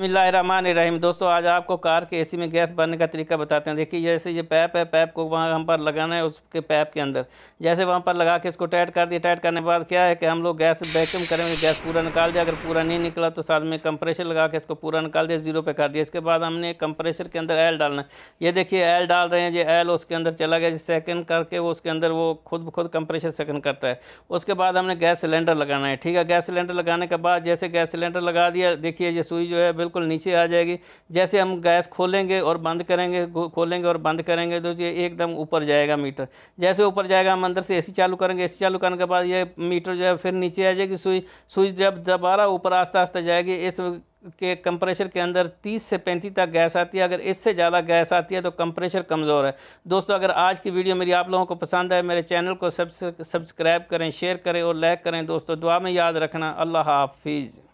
रहीम दोस्तों आज आपको कार के एसी में गैस भरने का तरीका बताते हैं देखिए जैसे ये पैप है पैप को वहाँ हम पर लगाना है उसके पैप के अंदर जैसे वहाँ पर लगा के इसको टाइट कर दिया टाइट करने के बाद क्या है कि हम लोग गैस वैक्यूम करेंगे गैस पूरा निकाल दिया अगर पूरा नहीं निकला तो साथ में कंप्रेशर लगा के इसको पूरा निकाल दिया जीरो पे कर दिया इसके बाद हमने कंप्रेशर के अंदर एल डालना है ये देखिए एल डाल रहे हैं ये एल उसके अंदर चला गया सेकंड करके वो उसके अंदर वो खुद ब खुद कंप्रेशर सेकंड करता है उसके बाद हमने गैस सिलेंडर लगाना है ठीक है गैस सिलेंडर लगाने के बाद जैसे गैस सिलेंडर लगा दिया देखिए ये सुई जो है बिल्कुल नीचे आ जाएगी जैसे हम गैस खोलेंगे और बंद करेंगे खोलेंगे और बंद करेंगे तो ये एकदम ऊपर जाएगा मीटर जैसे ऊपर जाएगा हम अंदर से एसी चालू करेंगे एसी चालू करने के बाद ये मीटर जो है फिर नीचे आ जाएगी सुई सुई जब दोबारा ऊपर आस्ते आस्ते जाएगी इस के कंप्रेशर के अंदर 30 से 35 तक गैस आती है अगर इससे ज़्यादा गैस आती है तो कंप्रेशर कमज़ोर है दोस्तों अगर आज की वीडियो मेरी आप लोगों को पसंद आए मेरे चैनल को सब्सक्राइब करें शेयर करें और लाइक करें दोस्तों दुआ में याद रखना अल्लाह हाफिज़